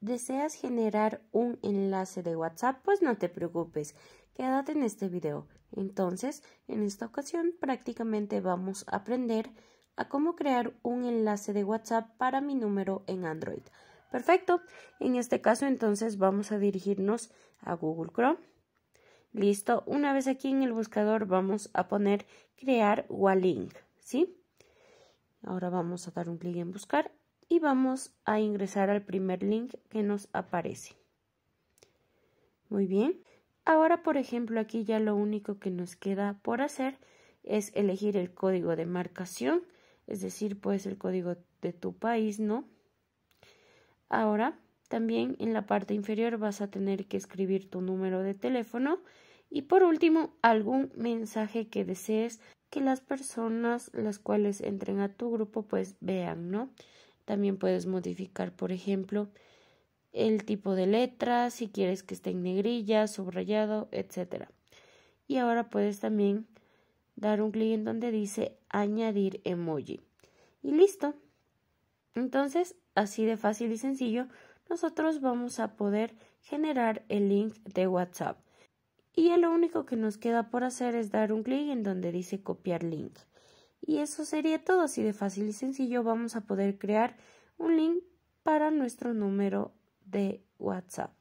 ¿Deseas generar un enlace de WhatsApp? Pues no te preocupes, quédate en este video. Entonces, en esta ocasión prácticamente vamos a aprender a cómo crear un enlace de WhatsApp para mi número en Android. Perfecto, en este caso entonces vamos a dirigirnos a Google Chrome. Listo, una vez aquí en el buscador vamos a poner crear Walling, ¿sí? Ahora vamos a dar un clic en buscar y vamos a ingresar al primer link que nos aparece. Muy bien. Ahora, por ejemplo, aquí ya lo único que nos queda por hacer es elegir el código de marcación, es decir, pues el código de tu país, ¿no? Ahora, también en la parte inferior vas a tener que escribir tu número de teléfono y por último, algún mensaje que desees que las personas las cuales entren a tu grupo pues vean, ¿no? También puedes modificar, por ejemplo, el tipo de letra, si quieres que esté en negrilla, subrayado, etc. Y ahora puedes también dar un clic en donde dice añadir emoji. Y listo. Entonces, así de fácil y sencillo, nosotros vamos a poder generar el link de WhatsApp. Y lo único que nos queda por hacer es dar un clic en donde dice copiar link. Y eso sería todo, así de fácil y sencillo vamos a poder crear un link para nuestro número de WhatsApp.